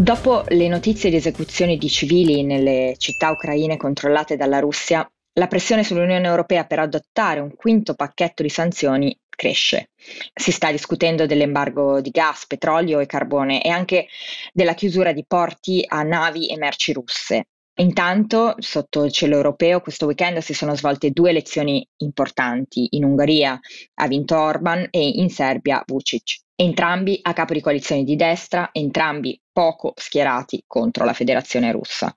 Dopo le notizie di esecuzioni di civili nelle città ucraine controllate dalla Russia, la pressione sull'Unione Europea per adottare un quinto pacchetto di sanzioni cresce. Si sta discutendo dell'embargo di gas, petrolio e carbone e anche della chiusura di porti a navi e merci russe. Intanto, sotto il cielo europeo, questo weekend si sono svolte due elezioni importanti. In Ungheria ha vinto Orban e in Serbia Vucic. Entrambi a capo di coalizioni di destra, entrambi poco schierati contro la federazione russa.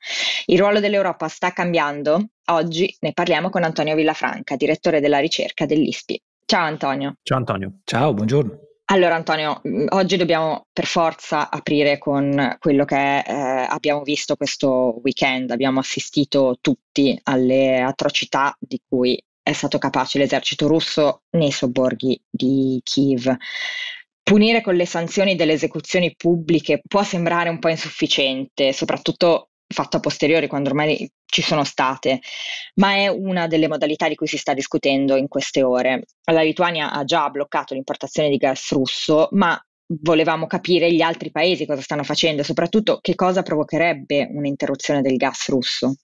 Il ruolo dell'Europa sta cambiando? Oggi ne parliamo con Antonio Villafranca, direttore della ricerca dell'ISPI. Ciao Antonio. Ciao Antonio. Ciao, buongiorno. Allora Antonio, mm, oggi dobbiamo per forza aprire con quello che eh, abbiamo visto questo weekend. Abbiamo assistito tutti alle atrocità di cui è stato capace l'esercito russo nei sobborghi di Kiev. Punire con le sanzioni delle esecuzioni pubbliche può sembrare un po' insufficiente, soprattutto fatto a posteriori, quando ormai ci sono state, ma è una delle modalità di cui si sta discutendo in queste ore. La Lituania ha già bloccato l'importazione di gas russo, ma volevamo capire gli altri paesi cosa stanno facendo e soprattutto che cosa provocherebbe un'interruzione del gas russo.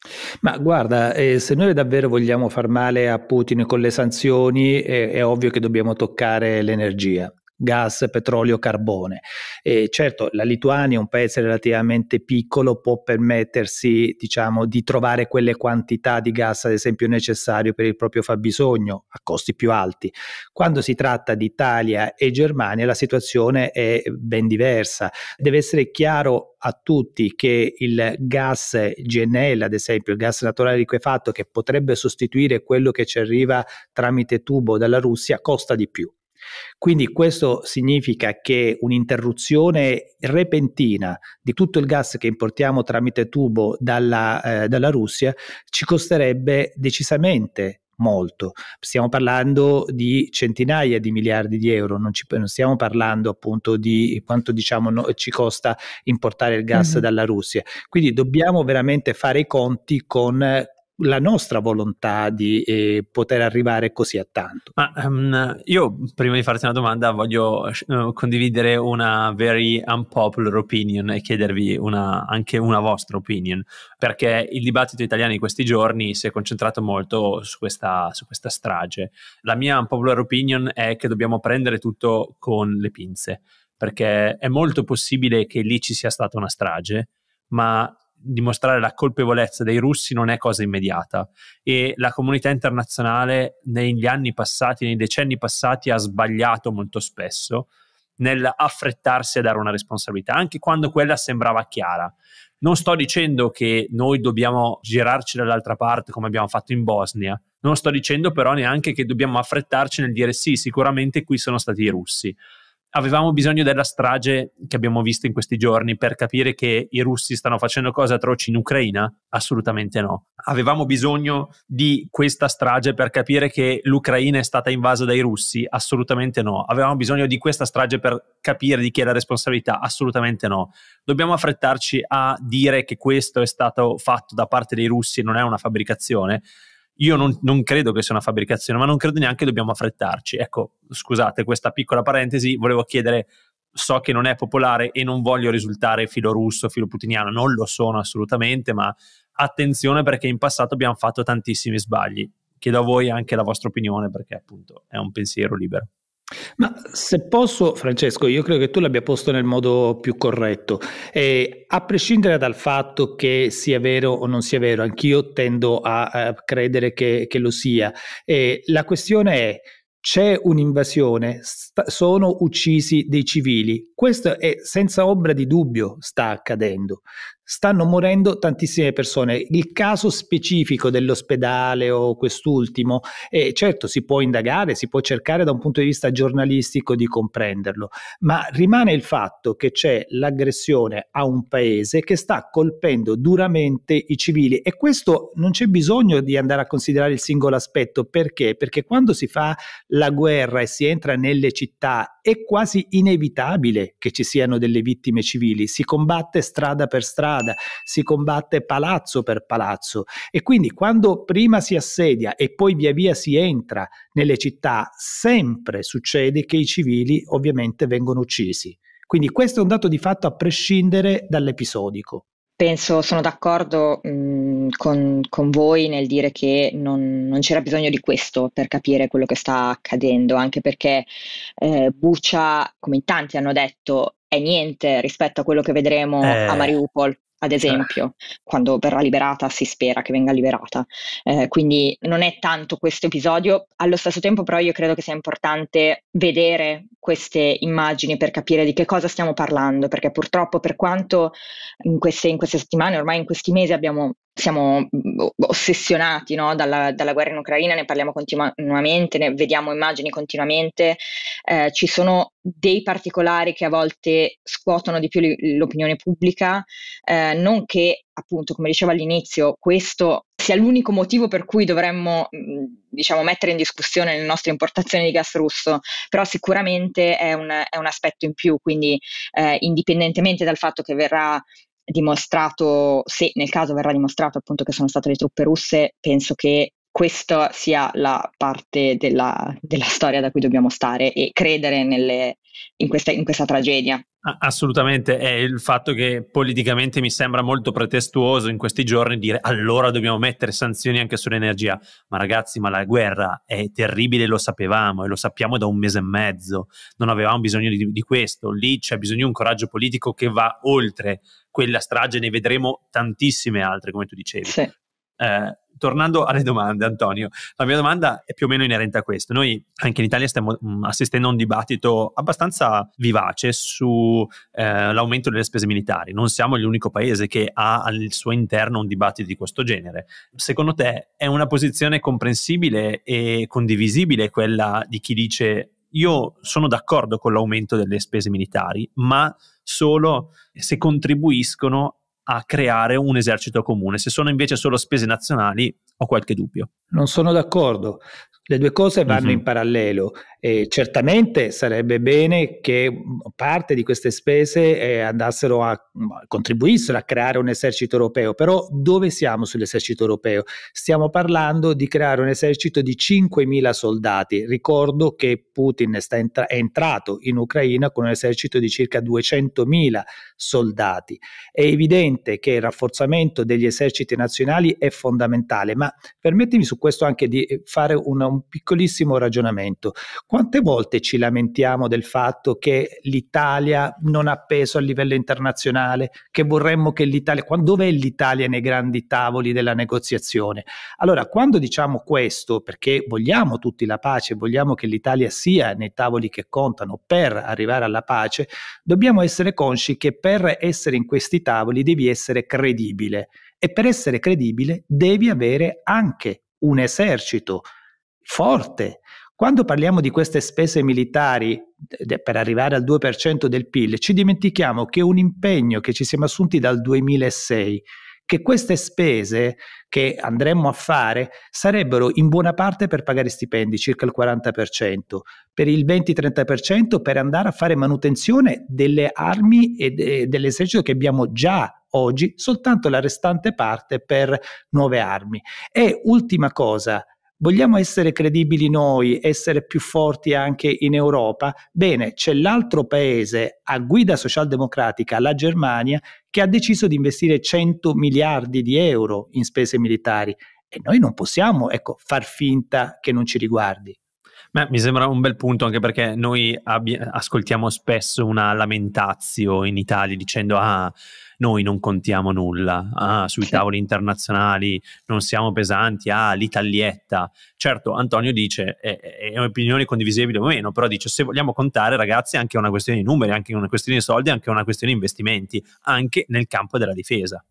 Ma guarda, eh, se noi davvero vogliamo far male a Putin con le sanzioni, eh, è ovvio che dobbiamo toccare l'energia gas, petrolio, carbone. E certo, la Lituania, è un paese relativamente piccolo, può permettersi diciamo, di trovare quelle quantità di gas, ad esempio, necessario per il proprio fabbisogno a costi più alti. Quando si tratta di Italia e Germania, la situazione è ben diversa. Deve essere chiaro a tutti che il gas GNL, ad esempio, il gas naturale liquefatto, che potrebbe sostituire quello che ci arriva tramite tubo dalla Russia, costa di più. Quindi questo significa che un'interruzione repentina di tutto il gas che importiamo tramite tubo dalla, eh, dalla Russia ci costerebbe decisamente molto. Stiamo parlando di centinaia di miliardi di euro, non, ci, non stiamo parlando appunto di quanto diciamo no, ci costa importare il gas mm-hmm. dalla Russia. Quindi dobbiamo veramente fare i conti con la nostra volontà di eh, poter arrivare così a tanto. Ma, um, io prima di farti una domanda voglio uh, condividere una very unpopular opinion e chiedervi una, anche una vostra opinion, perché il dibattito italiano in questi giorni si è concentrato molto su questa, su questa strage. La mia unpopular opinion è che dobbiamo prendere tutto con le pinze, perché è molto possibile che lì ci sia stata una strage, ma dimostrare la colpevolezza dei russi non è cosa immediata e la comunità internazionale negli anni passati, nei decenni passati ha sbagliato molto spesso nell'affrettarsi a dare una responsabilità, anche quando quella sembrava chiara. Non sto dicendo che noi dobbiamo girarci dall'altra parte come abbiamo fatto in Bosnia, non sto dicendo però neanche che dobbiamo affrettarci nel dire sì, sicuramente qui sono stati i russi avevamo bisogno della strage che abbiamo visto in questi giorni per capire che i russi stanno facendo cose atroci in Ucraina? Assolutamente no. Avevamo bisogno di questa strage per capire che l'Ucraina è stata invasa dai russi? Assolutamente no. Avevamo bisogno di questa strage per capire di chi è la responsabilità? Assolutamente no. Dobbiamo affrettarci a dire che questo è stato fatto da parte dei russi, non è una fabbricazione io non, non, credo che sia una fabbricazione, ma non credo neanche che dobbiamo affrettarci. Ecco, scusate questa piccola parentesi, volevo chiedere, so che non è popolare e non voglio risultare filo russo, filo putiniano, non lo sono assolutamente, ma attenzione perché in passato abbiamo fatto tantissimi sbagli. Chiedo a voi anche la vostra opinione perché appunto è un pensiero libero. Ma se posso, Francesco, io credo che tu l'abbia posto nel modo più corretto. Eh, a prescindere dal fatto che sia vero o non sia vero, anch'io tendo a, a credere che, che, lo sia. Eh, la questione è c'è un'invasione, sta, sono uccisi dei civili. Questo è senza ombra di dubbio sta accadendo stanno morendo tantissime persone. Il caso specifico dell'ospedale o quest'ultimo, eh, certo si può indagare, si può cercare da un punto di vista giornalistico di comprenderlo, ma rimane il fatto che c'è l'aggressione a un paese che sta colpendo duramente i civili e questo non c'è bisogno di andare a considerare il singolo aspetto, perché? Perché quando si fa la guerra e si entra nelle città è quasi inevitabile che ci siano delle vittime civili, si combatte strada per strada strada, si combatte palazzo per palazzo e quindi quando prima si assedia e poi via via si entra nelle città, sempre succede che i civili ovviamente vengono uccisi. Quindi questo è un dato di fatto a prescindere dall'episodico. Penso, sono d'accordo mh, con, con, voi nel dire che non, non, c'era bisogno di questo per capire quello che sta accadendo, anche perché eh, Buccia, come in tanti hanno detto, è niente rispetto a quello che vedremo eh, a Mariupol ad esempio, eh. quando verrà liberata si spera che venga liberata. Eh, quindi non è tanto questo episodio, allo stesso tempo però io credo che sia importante vedere queste immagini per capire di che cosa stiamo parlando, perché purtroppo per quanto in queste, in queste settimane, ormai in questi mesi abbiamo siamo mm, ossessionati no? dalla, dalla, guerra in Ucraina, ne parliamo continuamente, ne vediamo immagini continuamente, eh, ci sono dei particolari che a volte scuotono di più l'opinione pubblica, eh, non che appunto, come dicevo all'inizio, questo sia l'unico motivo per cui dovremmo mm, diciamo, mettere in discussione le nostre importazioni di gas russo, però sicuramente è un, è un aspetto in più, quindi eh, indipendentemente dal fatto che verrà dimostrato, se nel caso verrà dimostrato appunto che sono state le truppe russe, penso che questa sia la parte della, della storia da cui dobbiamo stare e credere nelle, in, questa, in questa tragedia Assolutamente, è il fatto che politicamente mi sembra molto pretestuoso in questi giorni dire allora dobbiamo mettere sanzioni anche sull'energia, ma ragazzi, ma la guerra è terribile, lo sapevamo e lo sappiamo da un mese e mezzo, non avevamo bisogno di, di questo, lì c'è bisogno di un coraggio politico che va oltre quella strage, ne vedremo tantissime altre, come tu dicevi. Sì. Eh, tornando alle domande, Antonio, la mia domanda è più o meno inerente a questo. Noi anche in Italia stiamo mm, assistendo a un dibattito abbastanza vivace sull'aumento eh, delle spese militari. Non siamo l'unico paese che ha al suo interno un dibattito di questo genere. Secondo te è una posizione comprensibile e condivisibile quella di chi dice io sono d'accordo con l'aumento delle spese militari, ma solo se contribuiscono a creare un esercito comune. Se sono invece solo spese nazionali, ho qualche dubbio. Non sono d'accordo. Le due cose vanno uh-huh. in parallelo e certamente sarebbe bene che parte di queste spese eh, andassero a mm, contribuissero a creare un esercito europeo, però dove siamo sull'esercito europeo? Stiamo parlando di creare un esercito di 5.000 soldati. Ricordo che Putin entra- è entrato in Ucraina con un esercito di circa 200.000 soldati. È evidente che il rafforzamento degli eserciti nazionali è fondamentale, ma permettimi su questo anche di eh, fare un, un un piccolissimo ragionamento. Quante volte ci lamentiamo del fatto che l'Italia non ha peso a livello internazionale, che vorremmo che l'Italia, dove è l'Italia nei grandi tavoli della negoziazione? Allora, quando diciamo questo, perché vogliamo tutti la pace, vogliamo che l'Italia sia nei tavoli che contano per arrivare alla pace, dobbiamo essere consci che per essere in questi tavoli devi essere credibile e per essere credibile devi avere anche un esercito forte. Quando parliamo di queste spese militari per arrivare al 2% del PIL, ci dimentichiamo che un impegno che ci siamo assunti dal 2006 che queste spese che andremmo a fare sarebbero in buona parte per pagare stipendi, circa il 40%, per il 20-30% per andare a fare manutenzione delle armi e, de- dell'esercito che abbiamo già oggi, soltanto la restante parte per nuove armi. E ultima cosa, Vogliamo essere credibili noi, essere più forti anche in Europa? Bene, c'è l'altro paese a guida socialdemocratica, la Germania, che ha deciso di investire 100 miliardi di euro in spese militari e noi non possiamo ecco, far finta che non ci riguardi. Beh, mi sembra un bel punto anche perché noi ascoltiamo spesso una lamentazio in Italia dicendo ah noi non contiamo nulla, ah, sui tavoli internazionali non siamo pesanti, ah, l'italietta. Certo, Antonio dice, è, è un'opinione condivisibile o meno, però dice, se vogliamo contare ragazzi anche una questione di numeri, anche una questione di soldi, anche una questione di investimenti, anche nel campo della difesa.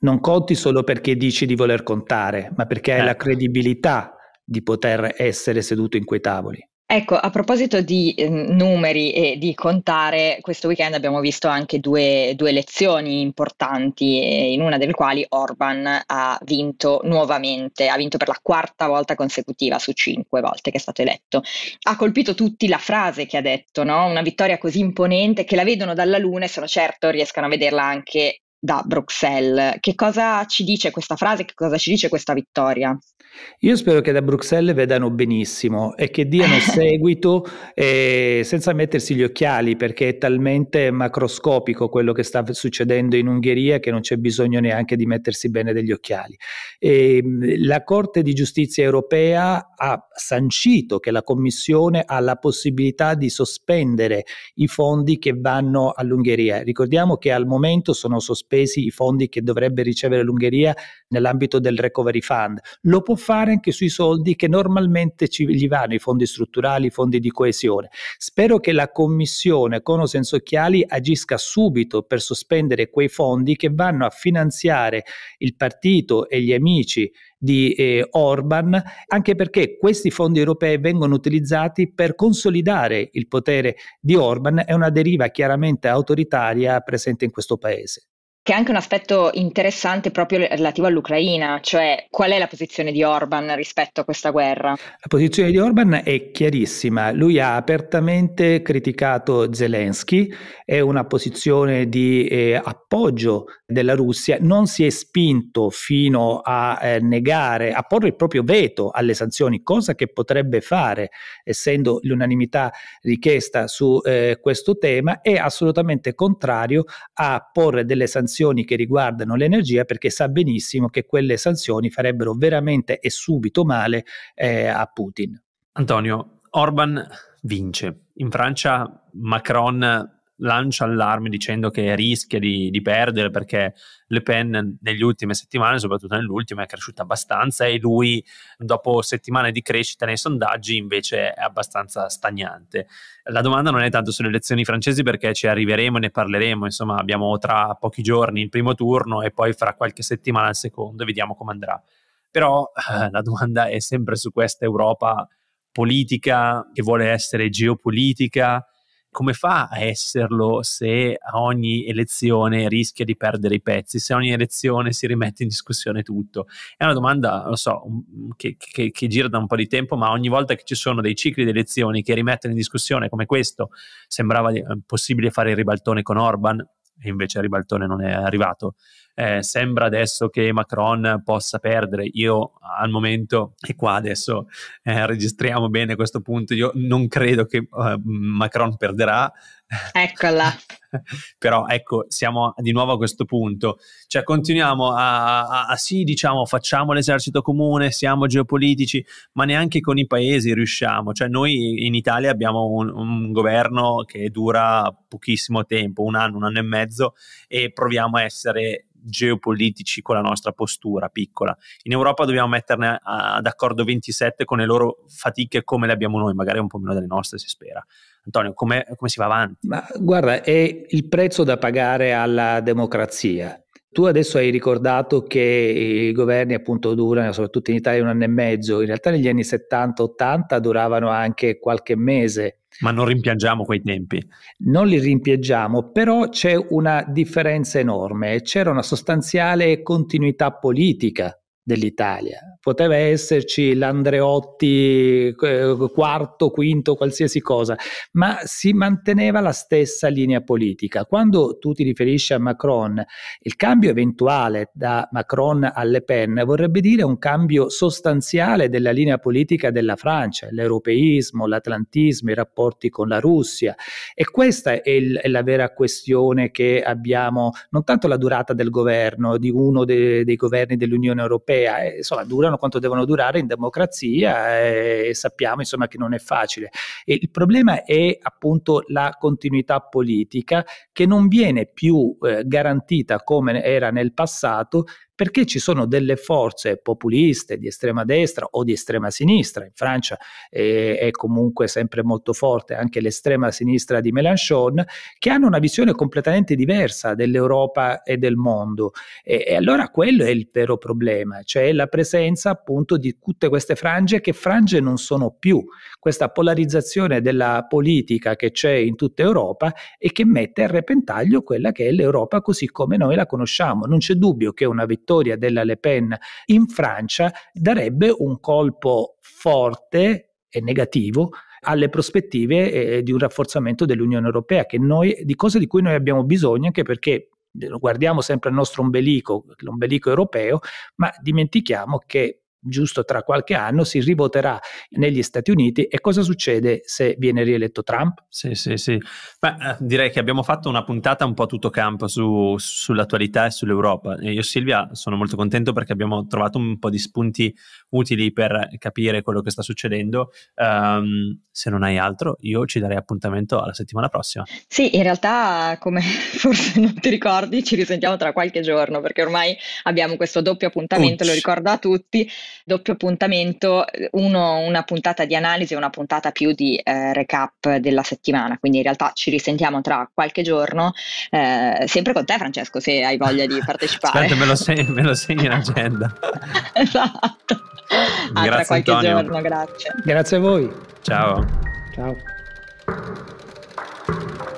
Non conti solo perché dici di voler contare, ma perché eh. hai la eh. credibilità di poter essere seduto in quei tavoli. Ecco, a proposito di ehm, numeri e di contare, questo weekend abbiamo visto anche due, due elezioni importanti, eh, in una delle quali Orban ha vinto nuovamente, ha vinto per la quarta volta consecutiva su cinque volte che è stato eletto. Ha colpito tutti la frase che ha detto, no? una vittoria così imponente che la vedono dalla Luna e sono certo riescano a vederla anche da Bruxelles. Che cosa ci dice questa frase? Che cosa ci dice questa vittoria? Io spero che da Bruxelles vedano benissimo e che diano seguito eh, senza mettersi gli occhiali perché è talmente macroscopico quello che sta succedendo in Ungheria che non c'è bisogno neanche di mettersi bene degli occhiali. E, ehm, la Corte di giustizia europea ha sancito che la Commissione ha la possibilità di sospendere i fondi che vanno all'Ungheria. Ricordiamo che al momento sono sospesi spesi i fondi che dovrebbe ricevere l'Ungheria nell'ambito del recovery fund. Lo può fare anche sui soldi che normalmente ci, gli vanno, i fondi strutturali, i fondi di coesione. Spero che la Commissione con o senza occhiali agisca subito per sospendere quei fondi che vanno a finanziare il partito e gli amici di eh, Orban, anche perché questi fondi europei vengono utilizzati per consolidare il potere di Orban, è una deriva chiaramente autoritaria presente in questo paese che è anche un aspetto interessante proprio relativo all'Ucraina, cioè qual è la posizione di Orban rispetto a questa guerra? La posizione di Orban è chiarissima, lui ha apertamente criticato Zelensky, è una posizione di eh, appoggio della Russia, non si è spinto fino a eh, negare, a porre il proprio veto alle sanzioni, cosa che potrebbe fare essendo l'unanimità richiesta su eh, questo tema, è assolutamente contrario a porre delle sanzioni sanzioni che riguardano l'energia perché sa benissimo che quelle sanzioni farebbero veramente e subito male eh, a Putin. Antonio, Orban vince. In Francia Macron lancia allarme dicendo che rischia di, di perdere perché Le Pen negli ultime settimane, soprattutto nell'ultima, è cresciuta abbastanza e lui dopo settimane di crescita nei sondaggi invece è abbastanza stagnante. La domanda non è tanto sulle elezioni francesi perché ci arriveremo e ne parleremo, insomma abbiamo tra pochi giorni il primo turno e poi fra qualche settimana il secondo e vediamo come andrà. Però eh, la domanda è sempre su questa Europa politica che vuole essere geopolitica come fa a esserlo se a ogni elezione rischia di perdere i pezzi, se a ogni elezione si rimette in discussione tutto? È una domanda, lo so, che, che, che gira da un po' di tempo, ma ogni volta che ci sono dei cicli di elezioni che rimettono in discussione come questo, sembrava eh, possibile fare il ribaltone con Orban, e invece il ribaltone non è arrivato eh, sembra adesso che Macron possa perdere. Io al momento, e qua adesso eh, registriamo bene questo punto, io non credo che eh, Macron perderà. Eccola. Però ecco, siamo di nuovo a questo punto. Cioè, continuiamo a, a, a, sì, diciamo, facciamo l'esercito comune, siamo geopolitici, ma neanche con i paesi riusciamo. Cioè, noi in Italia abbiamo un, un governo che dura pochissimo tempo, un anno, un anno e mezzo, e proviamo a essere geopolitici con la nostra postura piccola. In Europa dobbiamo metterne a, d'accordo 27 con le loro fatiche come le abbiamo noi, magari un po' meno delle nostre si spera. Antonio, come si va avanti? Ma guarda, è il prezzo da pagare alla democrazia. Tu adesso hai ricordato che i governi appunto durano, soprattutto in Italia, un anno e mezzo. In realtà negli anni 70-80 duravano anche qualche mese. Ma non rimpiangiamo quei tempi. Non li rimpiangiamo, però c'è una differenza enorme. C'era una sostanziale continuità politica dell'Italia. Poteva esserci l'Andreotti eh, quarto, quinto, qualsiasi cosa, ma si manteneva la stessa linea politica. Quando tu ti riferisci a Macron, il cambio eventuale da Macron a Le Pen vorrebbe dire un cambio sostanziale della linea politica della Francia, l'europeismo, l'atlantismo, i rapporti con la Russia. E questa è, il, è la vera questione che abbiamo, non tanto la durata del governo, di uno de, dei governi dell'Unione Europea, eh, insomma, durano quanto devono durare in democrazia eh, e sappiamo insomma, che non è facile. E il problema è appunto la continuità politica che non viene più eh, garantita come era nel passato perché ci sono delle forze populiste di estrema destra o di estrema sinistra. In Francia eh, è comunque sempre molto forte anche l'estrema sinistra di Mélenchon, che hanno una visione completamente diversa dell'Europa e del mondo. E, e allora quello è il vero problema, cioè la presenza appunto di tutte queste frange che frange non sono più. Questa polarizzazione della politica che c'è in tutta Europa e che mette a repentaglio quella che è l'Europa così come noi la conosciamo. Non c'è dubbio che una vittoria vittoria della Le Pen in Francia darebbe un colpo forte e negativo alle prospettive eh, di un rafforzamento dell'Unione Europea, che noi, di cose di cui noi abbiamo bisogno, anche perché eh, guardiamo sempre al nostro ombelico, l'ombelico europeo, ma dimentichiamo che giusto tra qualche anno, si rivoterà negli Stati Uniti e cosa succede se viene rieletto Trump? Sì, sì, sì. Beh, eh, direi che abbiamo fatto una puntata un po' a tutto campo su, sull'attualità e sull'Europa. io Silvia sono molto contento perché abbiamo trovato un po' di spunti utili per capire quello che sta succedendo. Um, se non hai altro, io ci darei appuntamento alla settimana prossima. Sì, in realtà, come forse non ti ricordi, ci risentiamo tra qualche giorno perché ormai abbiamo questo doppio appuntamento, Ucci. lo ricordo a tutti doppio appuntamento, uno una puntata di analisi e una puntata più di eh, recap della settimana, quindi in realtà ci risentiamo tra qualche giorno, eh, sempre con te Francesco se hai voglia di partecipare. Aspetta, me lo, seg- me lo segno in agenda. esatto. Ah, grazie, tra qualche Antonio. giorno, grazie. Grazie a voi. Ciao. Ciao.